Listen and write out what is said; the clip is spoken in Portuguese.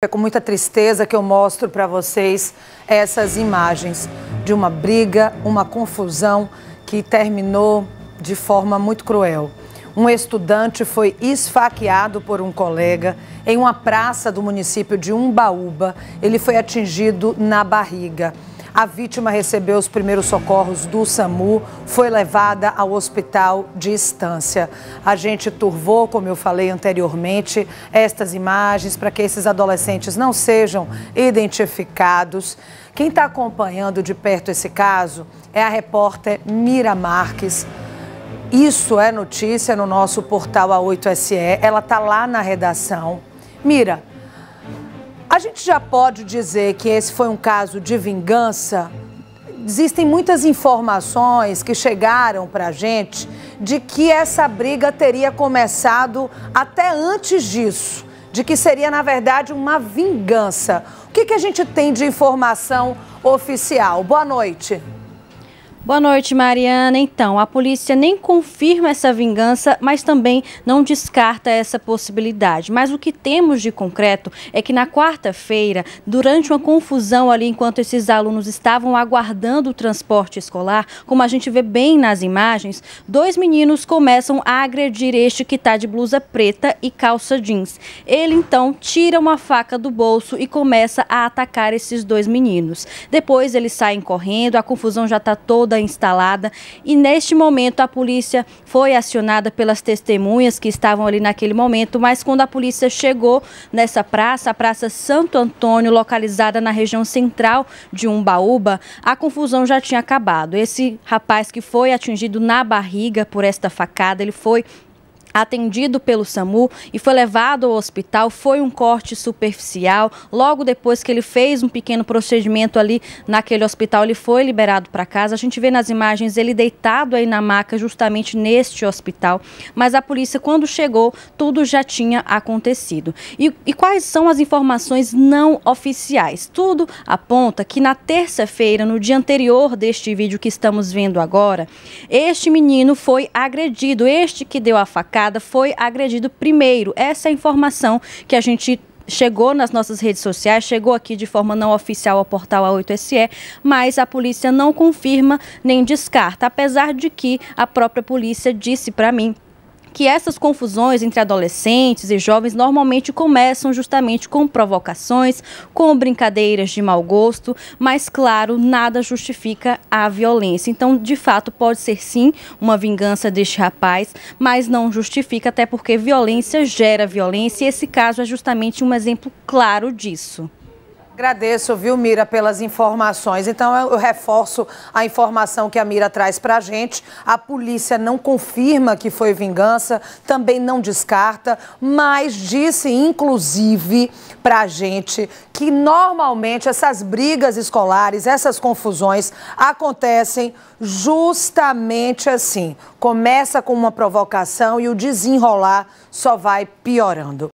É com muita tristeza que eu mostro para vocês essas imagens de uma briga, uma confusão que terminou de forma muito cruel. Um estudante foi esfaqueado por um colega em uma praça do município de Umbaúba. Ele foi atingido na barriga. A vítima recebeu os primeiros socorros do SAMU, foi levada ao hospital de estância. A gente turvou, como eu falei anteriormente, estas imagens para que esses adolescentes não sejam identificados. Quem está acompanhando de perto esse caso é a repórter Mira Marques. Isso é notícia no nosso portal A8SE. Ela está lá na redação. Mira, a gente já pode dizer que esse foi um caso de vingança? Existem muitas informações que chegaram para a gente de que essa briga teria começado até antes disso, de que seria, na verdade, uma vingança. O que, que a gente tem de informação oficial? Boa noite. Boa noite, Mariana. Então, a polícia nem confirma essa vingança, mas também não descarta essa possibilidade. Mas o que temos de concreto é que na quarta-feira, durante uma confusão ali enquanto esses alunos estavam aguardando o transporte escolar, como a gente vê bem nas imagens, dois meninos começam a agredir este que está de blusa preta e calça jeans. Ele então tira uma faca do bolso e começa a atacar esses dois meninos. Depois eles saem correndo, a confusão já está toda é instalada e neste momento a polícia foi acionada pelas testemunhas que estavam ali naquele momento, mas quando a polícia chegou nessa praça, a Praça Santo Antônio, localizada na região central de Umbaúba, a confusão já tinha acabado. Esse rapaz que foi atingido na barriga por esta facada, ele foi atendido pelo SAMU e foi levado ao hospital. Foi um corte superficial. Logo depois que ele fez um pequeno procedimento ali naquele hospital, ele foi liberado para casa. A gente vê nas imagens ele deitado aí na maca, justamente neste hospital. Mas a polícia, quando chegou, tudo já tinha acontecido. E, e quais são as informações não oficiais? Tudo aponta que na terça-feira, no dia anterior deste vídeo que estamos vendo agora, este menino foi agredido, este que deu a facada foi agredido primeiro. Essa é a informação que a gente chegou nas nossas redes sociais, chegou aqui de forma não oficial ao portal A8SE, mas a polícia não confirma nem descarta, apesar de que a própria polícia disse para mim que essas confusões entre adolescentes e jovens normalmente começam justamente com provocações, com brincadeiras de mau gosto, mas claro, nada justifica a violência. Então, de fato, pode ser sim uma vingança deste rapaz, mas não justifica, até porque violência gera violência e esse caso é justamente um exemplo claro disso. Agradeço, viu, Mira, pelas informações. Então, eu reforço a informação que a Mira traz para a gente. A polícia não confirma que foi vingança, também não descarta, mas disse, inclusive, para a gente que normalmente essas brigas escolares, essas confusões acontecem justamente assim. Começa com uma provocação e o desenrolar só vai piorando.